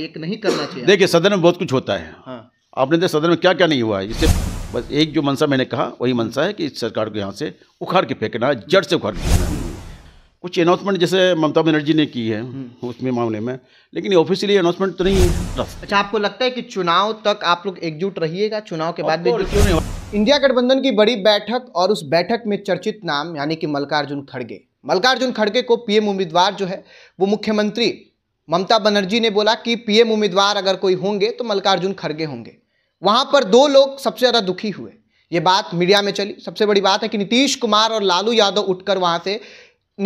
एक नहीं करना चाहिए देखिए सदन में बहुत कुछ होता है हाँ। आपने देखा सदन में क्या क्या नहीं हुआ है इससे बस एक जो मनसा मैंने कहा वही मनसा है कि इस सरकार को यहाँ से उखाड़ के फेंकना है जड़ से उखाड़ के फेंकना कुछ अनाउंसमेंट जैसे ममता बनर्जी ने की है हम्म। उसमें मामले में लेकिन ऑफिशियली अनाउंसमेंट तो नहीं है अच्छा आपको लगता है कि चुनाव तक आप लोग एकजुट रहिएगा चुनाव के बाद क्यों इंडिया गठबंधन की बड़ी बैठक और उस बैठक में चर्चित नाम यानी कि मल्लिकार्जुन खड़गे मल्लिकार्जुन खड़गे को पीएम उम्मीदवार जो है वो मुख्यमंत्री ममता बनर्जी ने बोला कि पीएम उम्मीदवार अगर कोई होंगे तो मल्लिकार्जुन खड़गे होंगे वहां पर दो लोग सबसे ज़्यादा दुखी हुए ये बात मीडिया में चली सबसे बड़ी बात है कि नीतीश कुमार और लालू यादव उठकर वहां से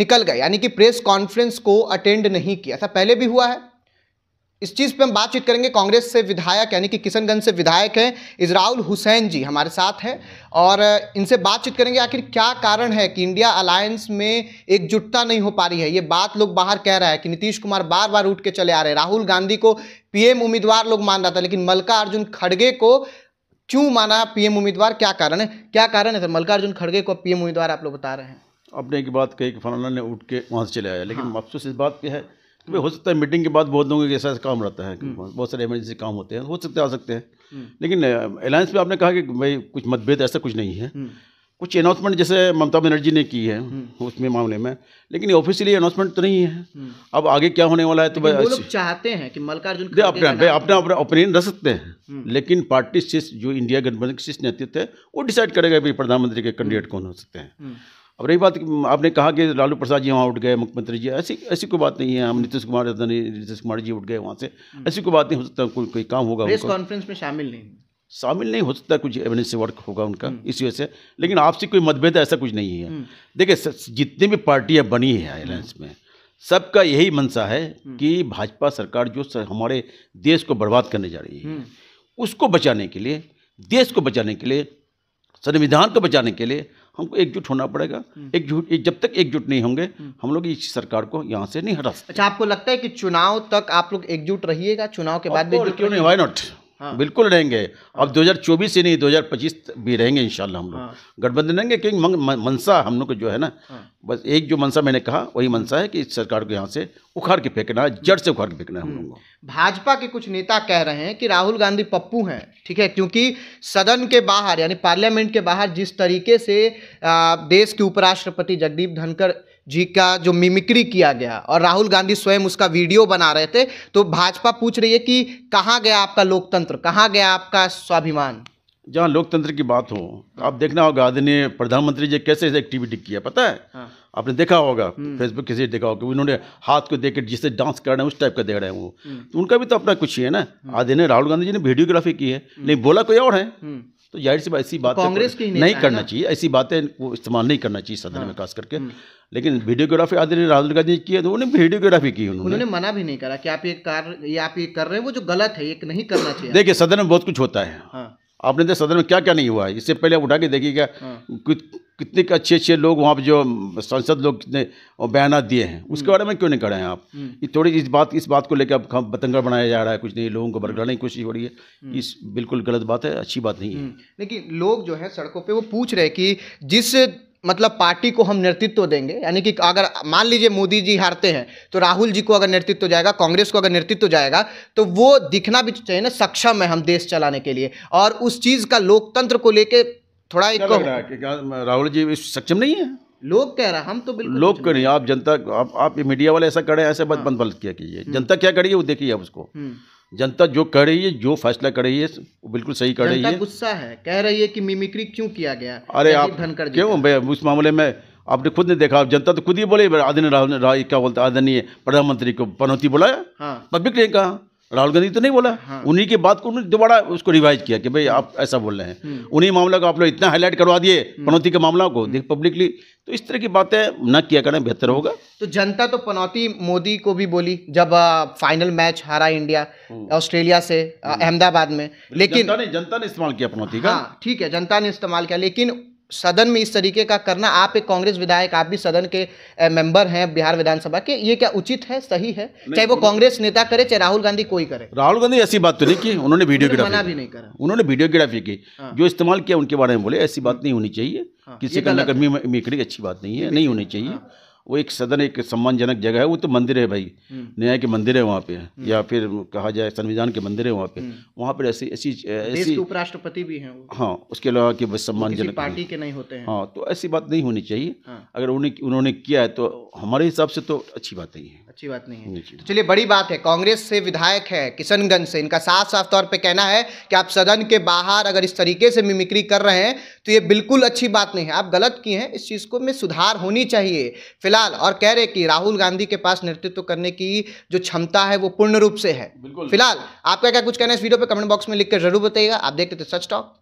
निकल गए यानी कि प्रेस कॉन्फ्रेंस को अटेंड नहीं किया था पहले भी हुआ है इस चीज़ पे हम बातचीत करेंगे कांग्रेस से विधायक यानी कि किशनगंज से विधायक हैं इजराउल हुसैन जी हमारे साथ हैं और इनसे बातचीत करेंगे आखिर क्या कारण है कि इंडिया अलायंस में एकजुटता नहीं हो पा रही है ये बात लोग बाहर कह रहा है कि नीतीश कुमार बार बार उठ के चले आ रहे हैं राहुल गांधी को पीएम उम्मीदवार लोग मान रहा था लेकिन मल्लिकार्जुन खड़गे को क्यों माना पीएम उम्मीदवार क्या कारण है क्या कारण है सर मल्लिकार्जुन खड़गे को पीएम उम्मीदवार आप लोग बता रहे हैं अपने की बात कही कि फलाना ने उठ के वहाँ से चले आया लेकिन हाँ। अफसोस इस बात पर है तो हो सकता है मीटिंग के बाद बहुत लोगों के ऐसा काम रहता है हम्म। बहुत सारे इमरजेंसी काम होते हैं हो सकते आ सकते हैं हम्म। लेकिन अलायंस में आपने कहा कि भाई कुछ मतभेद ऐसा कुछ नहीं है हम्म। कुछ अनाउंसमेंट जैसे ममता बनर्जी ने की है उसमें मामले में लेकिन ऑफिशियली अनाउंसमेंट तो नहीं है अब आगे क्या होने वाला है तो भाई लोग चाहते हैं कि मल्लिकार्जुन अपना अपना अपना ओपिनियन रख सकते हैं लेकिन पार्टी शीर्ष जो इंडिया गठबंधन के शीर्ष नेतृत्व है वो डिसाइड करेगा भाई प्रधानमंत्री के कैंडिडेट कौन हो सकते हैं अब रही बात आपने कहा कि लालू प्रसाद जी वहाँ उठ गए मुख्यमंत्री जी ऐसी ऐसी कोई बात नहीं है हम नीतीश कुमार नीतीश कुमार जी उठ गए वहाँ से हम्म। ऐसी कोई बात नहीं हो सकता कोई कोई काम होगा प्रेस कॉन्फ्रेंस में शामिल नहीं शामिल नहीं हो सकता कुछ एविडेंस से वर्क होगा उनका हम्म। इसी वजह से लेकिन आपसी कोई मतभेद ऐसा कुछ नहीं है हम्म। देखिए जितनी भी पार्टियाँ बनी है अलायंस में सबका यही मनसा है कि भाजपा सरकार जो हमारे देश को बर्बाद करने जा रही है उसको बचाने के लिए देश को बचाने के लिए संविधान को बचाने के लिए हमको एकजुट होना पड़ेगा हम्म। एकजुट एक जब तक एकजुट नहीं होंगे हम्म। हम लोग इस सरकार को यहाँ से नहीं हटा सकते अच्छा आपको लगता है कि चुनाव तक आप लोग एकजुट रहिएगा चुनाव के बाद भी क्यों नहीं वाई नॉट हाँ। बिल्कुल रहेंगे अब 2024 हाँ। से नहीं 2025 भी रहेंगे इनशाला हम लोग हाँ। गठबंधन रहेंगे क्योंकि मनसा हम लोग को जो है ना हाँ। बस एक जो मनसा मैंने कहा वही मनसा है कि सरकार को यहाँ से उखाड़ के फेंकना है जड़ से उखाड़ के फेंकना है हम हम्म। लोगों को भाजपा के कुछ नेता कह रहे हैं कि राहुल गांधी पप्पू हैं ठीक है क्योंकि सदन के बाहर यानी पार्लियामेंट के बाहर जिस तरीके से देश के उपराष्ट्रपति जगदीप धनखड़ जी का जो मिमिक्री किया गया और राहुल गांधी स्वयं उसका वीडियो बना रहे थे तो भाजपा पूछ रही है कि कहाँ गया आपका लोकतंत्र कहाँ गया आपका स्वाभिमान जहाँ लोकतंत्र की बात हो आप देखना होगा गांधी ने प्रधानमंत्री जी कैसे एक्टिविटी किया पता है हाँ। आपने देखा होगा फेसबुक हम्म। किसी देखा होगा उन्होंने हाथ को देख के जिससे डांस कर रहे हैं उस टाइप का देख रहे हैं वो हम्म। तो उनका भी तो अपना कुछ ही है ना हम्म। आधे ने राहुल गांधी जी ने वीडियोग्राफी की है नहीं बोला कोई और है तो जाहिर सी बात ऐसी तो बात कांग्रेस की नहीं करना चाहिए ऐसी बातें वो इस्तेमाल नहीं करना चाहिए सदन में हाँ। खास करके हम्म। लेकिन वीडियोग्राफी आदि राहुल गांधी की है तो उन्होंने वीडियोग्राफी की उन्होंने उन्होंने मना भी नहीं करा कि आप ये कार ये आप ये कर रहे हैं वो जो गलत है ये नहीं करना चाहिए देखिए सदन में बहुत कुछ होता है हाँ। आपने देखा सदन में क्या क्या नहीं हुआ है इससे पहले आप उठा के देखिएगा हाँ। कुछ कितने के अच्छे अच्छे लोग वहाँ पर जो सांसद लोग कितने बयान दिए हैं उसके हम्म। बारे में क्यों नहीं कर रहे हैं आप हम्म। ये थोड़ी इस बात इस बात को लेकर अब बतंगड़ बनाया जा रहा है कुछ नहीं लोगों को बरगड़ने की कोशिश हो रही है हम्म। इस बिल्कुल गलत बात है अच्छी बात नहीं है लेकिन लोग जो है सड़कों पर वो पूछ रहे कि जिस मतलब पार्टी को हम नेतृत्व देंगे यानी कि अगर मान लीजिए मोदी जी हारते हैं तो राहुल जी को अगर नेतृत्व जाएगा कांग्रेस को अगर नेतृत्व जाएगा तो वो दिखना भी चाहिए ना सक्षम है हम देश चलाने के लिए और उस चीज़ का लोकतंत्र को लेके थोड़ा एक क्या राहुल जी सक्षम नहीं है लोग कह रहे हम तो बिल्कुल लोग क्यों नहीं आप जनता आप आप मीडिया वाले ऐसा हैं ऐसे हाँ। बंद बंद किया कीजिए हम्म। जनता क्या करेगी वो देखिए आप उसको हम्म। जनता जो कर रही है जो फैसला कर रही है वो बिल्कुल सही कर रही है गुस्सा है कह रही है कि मिमिक्री क्यों किया गया अरे आप धनकर क्यों उस मामले में आपने खुद ने देखा जनता तो खुद ही बोले आदरणीय क्या बोलता आदरणीय प्रधानमंत्री को पनौती बुलाया हाँ। पब्लिक ने कहा राहुल गांधी तो नहीं बोला हाँ। उन्हीं के बात को उन्होंने दोबारा उसको रिवाइज किया कि भाई आप ऐसा बोल रहे हैं हम्म। उन्हीं मामले को आप लोग इतना हाईलाइट करवा दिए हम्म। पनौती के मामला को देख पब्लिकली हम्म। तो इस तरह की बातें ना किया करें बेहतर होगा तो जनता तो पनौती मोदी को भी बोली जब आ, फाइनल मैच हारा इंडिया ऑस्ट्रेलिया से अहमदाबाद में लेकिन जनता ने इस्तेमाल किया पनौती का हाँ, ठीक है जनता ने इस्तेमाल किया लेकिन सदन में इस तरीके का करना आप एक कांग्रेस विधायक आप भी सदन के मेंबर हैं बिहार विधानसभा के ये क्या उचित है सही है चाहे वो कांग्रेस नेता करे चाहे राहुल गांधी कोई करे राहुल गांधी ऐसी बात तो नहीं की उन्होंने वीडियोग्राफी भी नहीं करा उन्होंने वीडियोग्राफी की हाँ। जो इस्तेमाल किया उनके बारे में बोले ऐसी बात हाँ। नहीं होनी चाहिए हाँ, किसी का नकमी मिक्री अच्छी बात नहीं है नहीं होनी चाहिए वो एक सदन एक सम्मानजनक जगह है वो तो मंदिर है भाई हम्म। न्याय के मंदिर है वहाँ पे हम्म। या फिर कहा जाए संविधान के मंदिर है वहाँ पे हम्म। वहाँ पर ऐसी ऐसी ऐसी उपराष्ट्रपति भी हैं हाँ उसके अलावा कि बस सम्मानजनक पार्टी के नहीं होते हैं हाँ तो ऐसी बात नहीं होनी चाहिए हाँ। अगर उन्हें उन्होंने किया है तो हमारे हिसाब से तो अच्छी बात नहीं है अच्छी बात नहीं है तो चलिए बड़ी बात है कांग्रेस से विधायक है किशनगंज से इनका साफ साफ तौर पर कहना है कि आप सदन के बाहर अगर इस तरीके से मिमिक्री कर रहे हैं तो ये बिल्कुल अच्छी बात नहीं है आप गलत किए हैं इस चीज़ को में सुधार होनी चाहिए फिलहाल और कह रहे कि राहुल गांधी के पास नेतृत्व करने की जो क्षमता है वो पूर्ण रूप से है फिलहाल आपका क्या कुछ कहना है इस वीडियो पर कमेंट बॉक्स में लिखकर जरूर बताइएगा आप देखते थे तो सच टॉक